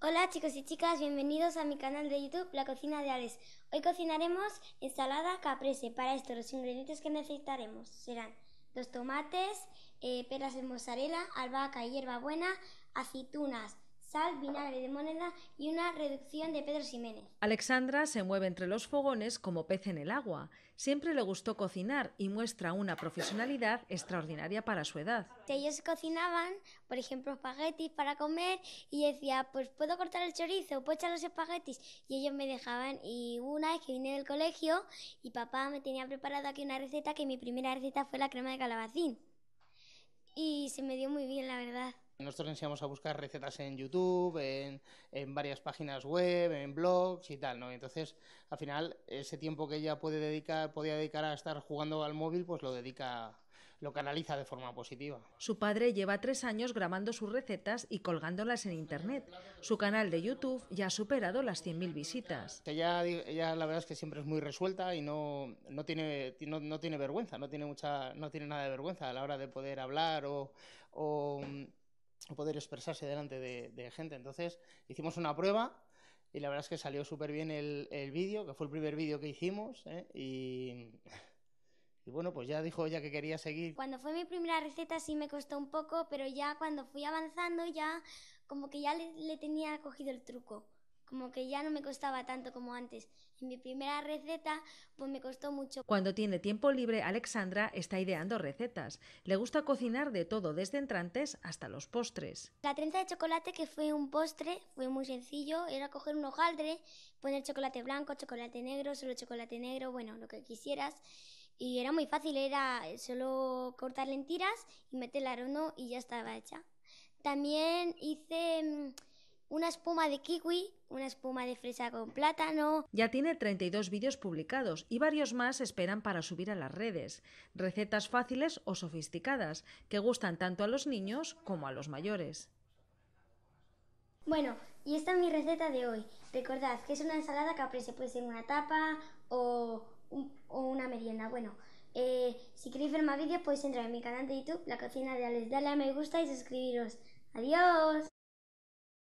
Hola chicos y chicas, bienvenidos a mi canal de YouTube La Cocina de Ares. Hoy cocinaremos ensalada caprese. Para esto los ingredientes que necesitaremos serán los tomates, eh, peras de mozzarella, albahaca y hierbabuena, aceitunas, sal, vinagre de moneda y una reducción de Pedro Ximénez. Alexandra se mueve entre los fogones como pez en el agua. Siempre le gustó cocinar y muestra una profesionalidad extraordinaria para su edad. Ellos cocinaban, por ejemplo, espaguetis para comer y decía, pues puedo cortar el chorizo, puedo echar los espaguetis. Y ellos me dejaban. Y una vez que vine del colegio y papá me tenía preparado aquí una receta que mi primera receta fue la crema de calabacín. Y se me dio muy bien, la nosotros enseñamos a buscar recetas en YouTube, en, en, varias páginas web, en blogs y tal, ¿no? Entonces, al final, ese tiempo que ella puede dedicar, podía dedicar a estar jugando al móvil, pues lo dedica lo canaliza de forma positiva. Su padre lleva tres años grabando sus recetas y colgándolas en Internet. Su canal de YouTube ya ha superado las 100.000 visitas. Ella, ya, la verdad es que siempre es muy resuelta y no, no, tiene, no, no, tiene vergüenza, no tiene, mucha, no tiene nada de vergüenza a la hora de poder hablar o, o poder expresarse delante de, gente. Entonces hicimos una prueba y la verdad es que salió súper bien el, el vídeo, que fue el primer vídeo que hicimos, ¿eh? y, bueno, pues ya dijo ella que quería seguir. Cuando fue mi primera receta sí me costó un poco, pero ya cuando fui avanzando ya como que ya le tenía cogido el truco como que ya no me costaba tanto como antes. En mi primera receta, pues me costó mucho. Cuando tiene tiempo libre, Alexandra está ideando recetas. Le gusta cocinar de todo, desde entrantes hasta los postres. La trenza de chocolate, que fue un postre, fue muy sencillo. Era coger un hojaldre, poner chocolate blanco, chocolate negro, solo chocolate negro, bueno, lo que quisieras. Y era muy fácil, era solo cortar en tiras y meterla uno y ya estaba hecha. También hice mm, una espuma de kiwi, una espuma de fresa con plátano. Ya tiene 32 vídeos publicados y varios más esperan para subir a las redes. Recetas fáciles o sofisticadas que gustan tanto a los niños como a los mayores. Bueno, y esta es mi receta de hoy. Recordad que es una ensalada caprese, puede ser una tapa o, una merienda. Bueno, eh, si queréis ver más vídeos podéis entrar en mi canal de YouTube, La Cocina de Alex, Dale a me gusta y suscribiros. ¡Adiós!